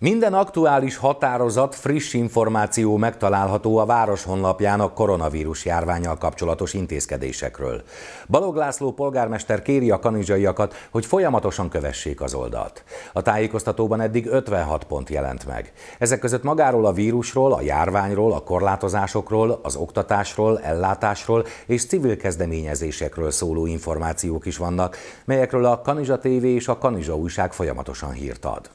Minden aktuális határozat, friss információ megtalálható a város honlapján a koronavírus járványal kapcsolatos intézkedésekről. Balog László polgármester kéri a kanizsaiakat, hogy folyamatosan kövessék az oldalt. A tájékoztatóban eddig 56 pont jelent meg. Ezek között magáról a vírusról, a járványról, a korlátozásokról, az oktatásról, ellátásról és civil kezdeményezésekről szóló információk is vannak, melyekről a Kanizsa TV és a Kanizsa újság folyamatosan hírt ad.